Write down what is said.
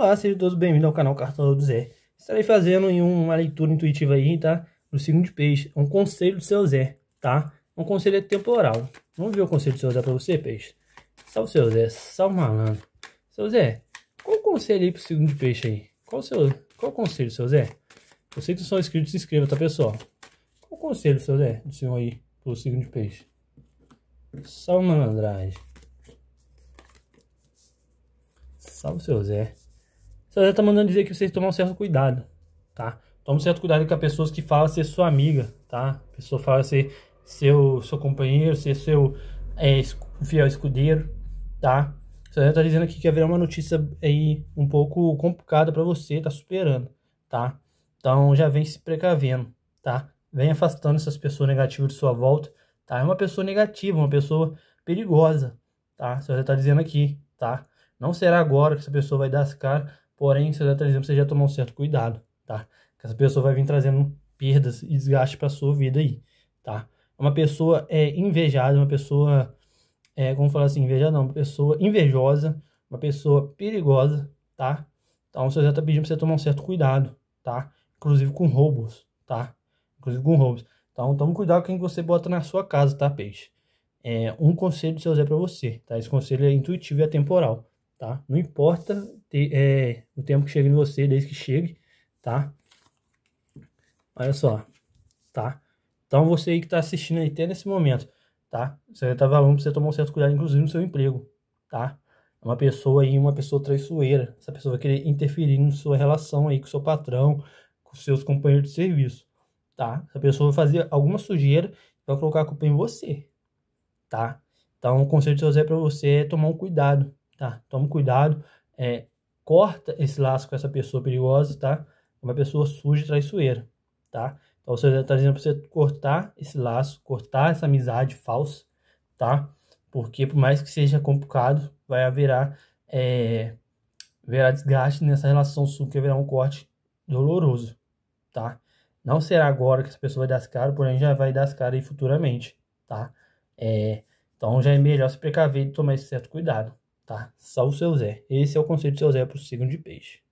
Olá, sejam todos bem-vindos ao canal Cartão do Zé. Estarei fazendo uma leitura intuitiva aí, tá? Do signo de peixe, um conselho do seu Zé, tá? Um conselho é temporal. Vamos ver o conselho do seu Zé pra você, peixe? Salve seu Zé, salve malandro. Seu Zé, qual o conselho aí pro signo de peixe aí? Qual o, seu, qual o conselho, seu Zé? Você que não são inscritos, se inscreva, tá, pessoal? Qual o conselho, seu Zé, do senhor aí, pro signo de peixe? Salve malandragem. Salve, seu Zé ela então, tá mandando dizer que vocês tomam um certo cuidado, tá? Toma um certo cuidado com as pessoas que falam ser sua amiga, tá? A pessoa fala ser seu, seu companheiro, ser seu é, fiel escudeiro, tá? Você está tá dizendo aqui que haverá uma notícia aí um pouco complicada para você, tá superando, tá? Então já vem se precavendo, tá? Vem afastando essas pessoas negativas de sua volta, tá? É uma pessoa negativa, uma pessoa perigosa, tá? Você está tá dizendo aqui, tá? Não será agora que essa pessoa vai dar as caras, Porém, se você está dizendo, você já tomou um certo cuidado, tá? Que essa pessoa vai vir trazendo perdas e desgaste para sua vida aí, tá? Uma pessoa é invejada, uma pessoa é, como falar assim, invejada não, uma pessoa invejosa, uma pessoa perigosa, tá? Então, você já está pedindo para você tomar um certo cuidado, tá? Inclusive com roubos, tá? Inclusive com roubos. Então, tome cuidado com quem você bota na sua casa, tá, peixe? É um conselho do seu Zé para você, tá? Esse conselho é intuitivo e atemporal. É tá? Não importa ter, é, o tempo que chegue em você, desde que chegue, tá? Olha só, tá? Então você aí que está assistindo aí até nesse momento, tá? Você tá falando pra você tomar um certo cuidado, inclusive no seu emprego, tá? Uma pessoa aí, uma pessoa traiçoeira. Essa pessoa vai querer interferir na sua relação aí com seu patrão, com seus companheiros de serviço, tá? Essa pessoa vai fazer alguma sujeira e vai colocar a culpa em você, tá? Então, o conselho de José para você é tomar um cuidado, tá? Toma cuidado, é, corta esse laço com essa pessoa perigosa, tá? É uma pessoa suja e traiçoeira, tá? Então você está dizendo para você cortar esse laço, cortar essa amizade falsa, tá? Porque por mais que seja complicado, vai haverá, é, desgaste nessa relação sua, que haverá um corte doloroso, tá? Não será agora que essa pessoa vai dar as caras, porém já vai dar as caras aí futuramente, tá? É, então já é melhor se precaver e tomar esse certo cuidado tá? Só o seu Zé. Esse é o conceito do seu Zé para o signo de peixe.